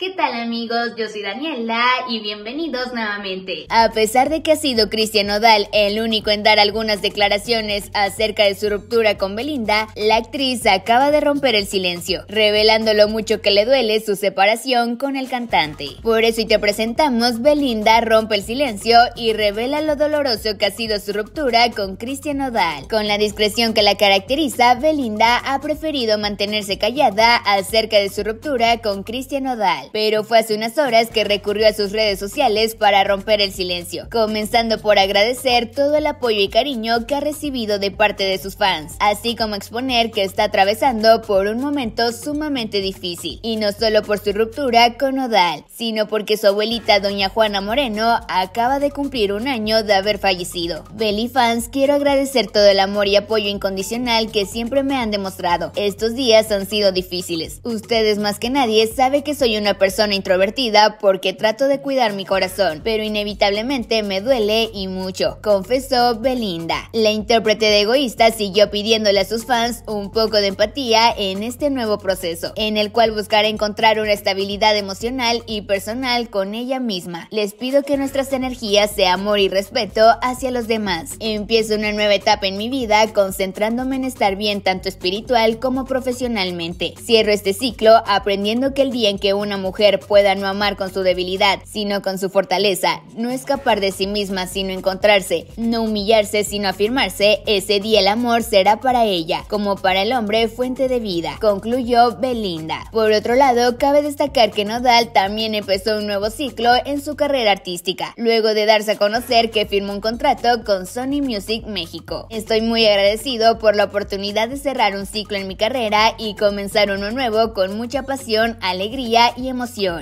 ¿Qué tal amigos? Yo soy Daniela y bienvenidos nuevamente. A pesar de que ha sido Cristian Odal el único en dar algunas declaraciones acerca de su ruptura con Belinda, la actriz acaba de romper el silencio, revelando lo mucho que le duele su separación con el cantante. Por eso y te presentamos Belinda rompe el silencio y revela lo doloroso que ha sido su ruptura con Cristian Odal. Con la discreción que la caracteriza, Belinda ha preferido mantenerse callada acerca de su ruptura con Cristian Odal pero fue hace unas horas que recurrió a sus redes sociales para romper el silencio, comenzando por agradecer todo el apoyo y cariño que ha recibido de parte de sus fans, así como exponer que está atravesando por un momento sumamente difícil, y no solo por su ruptura con Odal, sino porque su abuelita doña Juana Moreno acaba de cumplir un año de haber fallecido. Belly fans, quiero agradecer todo el amor y apoyo incondicional que siempre me han demostrado. Estos días han sido difíciles. Ustedes más que nadie saben que soy una persona introvertida porque trato de cuidar mi corazón, pero inevitablemente me duele y mucho, confesó Belinda. La intérprete de egoísta siguió pidiéndole a sus fans un poco de empatía en este nuevo proceso, en el cual buscar encontrar una estabilidad emocional y personal con ella misma. Les pido que nuestras energías sea amor y respeto hacia los demás. Empiezo una nueva etapa en mi vida concentrándome en estar bien tanto espiritual como profesionalmente. Cierro este ciclo aprendiendo que el día en que una mujer mujer pueda no amar con su debilidad, sino con su fortaleza, no escapar de sí misma, sino encontrarse, no humillarse, sino afirmarse, ese día el amor será para ella, como para el hombre, fuente de vida, concluyó Belinda. Por otro lado, cabe destacar que Nodal también empezó un nuevo ciclo en su carrera artística, luego de darse a conocer que firmó un contrato con Sony Music México. Estoy muy agradecido por la oportunidad de cerrar un ciclo en mi carrera y comenzar uno nuevo con mucha pasión, alegría y emoción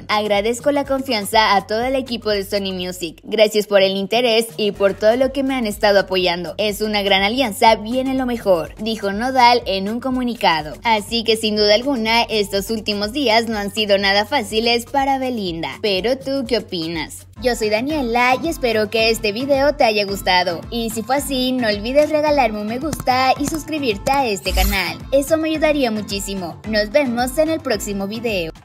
Agradezco la confianza a todo el equipo de Sony Music. Gracias por el interés y por todo lo que me han estado apoyando. Es una gran alianza, viene lo mejor, dijo Nodal en un comunicado. Así que sin duda alguna, estos últimos días no han sido nada fáciles para Belinda. Pero tú, ¿qué opinas? Yo soy Daniela y espero que este video te haya gustado. Y si fue así, no olvides regalarme un me gusta y suscribirte a este canal. Eso me ayudaría muchísimo. Nos vemos en el próximo video.